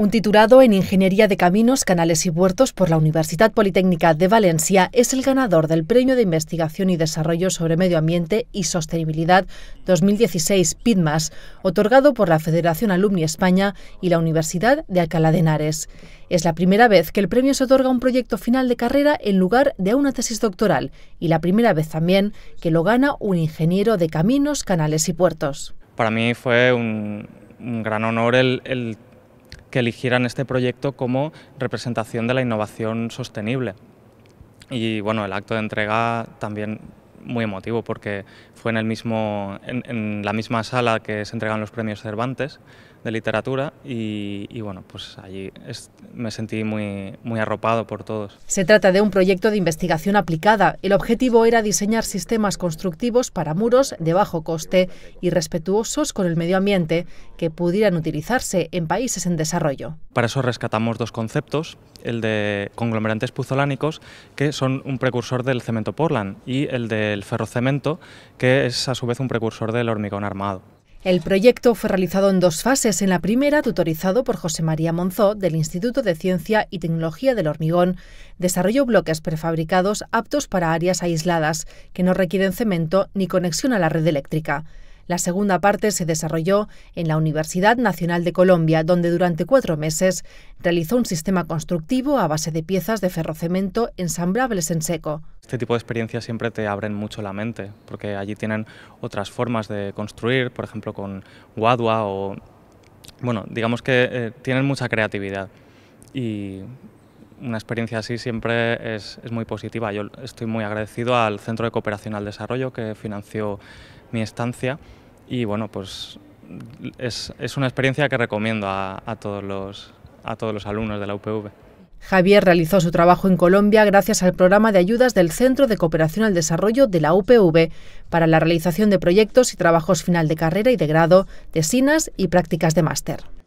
Un titulado en Ingeniería de Caminos, Canales y Puertos por la Universidad Politécnica de Valencia es el ganador del Premio de Investigación y Desarrollo sobre Medio Ambiente y Sostenibilidad 2016 PIDMAS, otorgado por la Federación Alumni España y la Universidad de Alcalá de Henares. Es la primera vez que el premio se otorga a un proyecto final de carrera en lugar de a una tesis doctoral y la primera vez también que lo gana un ingeniero de caminos, canales y puertos. Para mí fue un, gran honor el, el que eligieran este proyecto como representación de la innovación sostenible. Y bueno, el acto de entrega también muy emotivo porque fue en, el mismo, en, la misma sala que se entregan los premios Cervantes, de literatura y, bueno, pues allí me sentí muy, muy arropado por todos. Se trata de un proyecto de investigación aplicada. El objetivo era diseñar sistemas constructivos para muros de bajo coste y respetuosos con el medio ambiente que pudieran utilizarse en países en desarrollo. Para eso rescatamos dos conceptos, el de conglomerantes puzolánicos, que son un precursor del cemento Portland, y el del ferrocemento, que es a su vez un precursor del hormigón armado. El proyecto fue realizado en dos fases. En la primera, tutorizado por José María Monzó, del Instituto de Ciencia y Tecnología del Hormigón, desarrolló bloques prefabricados aptos para áreas aisladas, que no requieren cemento ni conexión a la red eléctrica. La segunda parte se desarrolló en la Universidad Nacional de Colombia, donde durante cuatro meses realizó un sistema constructivo a base de piezas de ferrocemento ensamblables en seco. Este tipo de experiencias siempre te abren mucho la mente, porque allí tienen otras formas de construir, por ejemplo con guadua o... Bueno, digamos que eh, tienen mucha creatividad y una experiencia así siempre es, es, muy positiva. Yo estoy muy agradecido al Centro de Cooperación al Desarrollo que financió mi estancia y bueno, pues es, una experiencia que recomiendo a, todos los, a todos los alumnos de la UPV. Javier realizó su trabajo en Colombia gracias al programa de ayudas del Centro de Cooperación al Desarrollo de la UPV para la realización de proyectos y trabajos final de carrera y de grado, de SINAS y prácticas de máster.